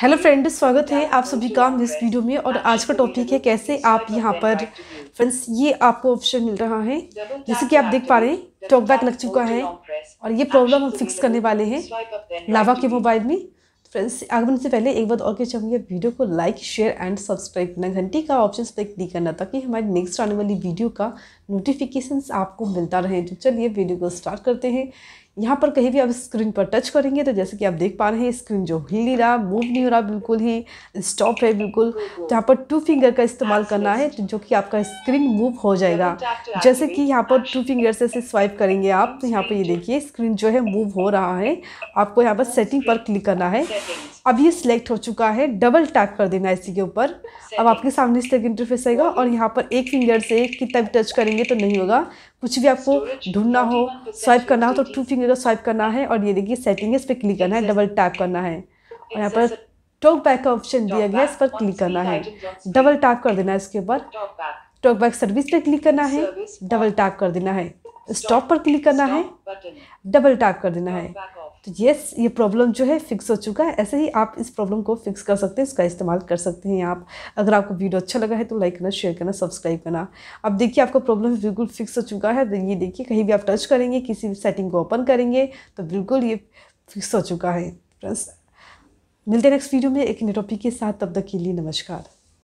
hello friend स्वागत है आप सभी का इस वीडियो में और आज का टॉपिक है कैसे आप यहाँ पर फ्रेंड्स ये आपको ऑप्शन मिल रहा है जैसे कि आप देख पा रहे हैं टॉक बैक लग चुका है और ये प्रॉब्लम हम फिक्स करने वाले हैं लावा के मोबाइल में फ्रेंड्स आगे से पहले एक बार और क्या चाहूँगी वीडियो को लाइक शेयर एंड सब्सक्राइब करना घंटी का ऑप्शन पर क्लिक करना ताकि हमारी नेक्स्ट आने वाली वीडियो का नोटिफिकेशन आपको मिलता रहे तो चलिए वीडियो को स्टार्ट करते हैं यहाँ पर कहीं भी आप स्क्रीन पर टच करेंगे तो जैसे कि आप देख पा रहे हैं स्क्रीन जो हिल नहीं रहा मूव नहीं हो रहा बिल्कुल ही स्टॉप है बिल्कुल तो यहाँ पर टू फिंगर का इस्तेमाल करना है तो जो कि आपका स्क्रीन मूव हो जाएगा जैसे कि यहाँ पर टू फिंगर से स्वाइप करेंगे आप तो यहाँ पर ये देखिए स्क्रीन जो है मूव हो रहा है आपको यहाँ पर सेटिंग पर क्लिक करना है अब ये सिलेक्ट हो चुका है डबल टैप कर देना है इसी के ऊपर अब आपके सामने इस तरह इंटरफेस आएगा और यहाँ पर एक फिंगर से एक कितना भी टच करेंगे तो नहीं होगा कुछ भी आपको ढूंढना हो स्वाइप करना हो तो टू फिंगर का स्वाइप करना है और ये देखिए सेटिंग है इस पर क्लिक करना है डबल टैप करना है और यहाँ पर टॉक बैक का ऑप्शन दिया गया है इस पर क्लिक करना है डबल टैप कर देना है इसके ऊपर टॉक बैक सर्विस पर क्लिक करना है डबल टैप कर देना है स्टॉप पर क्लिक करना है डबल टैप कर देना है तो येस ये प्रॉब्लम जो है फिक्स हो चुका है ऐसे ही आप इस प्रॉब्लम को फिक्स कर सकते हैं इसका इस्तेमाल कर सकते हैं आप अगर आपको वीडियो अच्छा लगा है तो लाइक करना शेयर करना सब्सक्राइब करना अब देखिए आपका प्रॉब्लम बिल्कुल फिक्स हो चुका है तो ये देखिए कहीं भी आप टच करेंगे किसी भी सेटिंग को ओपन करेंगे तो बिल्कुल ये फिक्स हो चुका है फ्रेंड्स मिलते हैं नेक्स्ट वीडियो में एक नए टॉपिक के साथ तब तक के लिए नमस्कार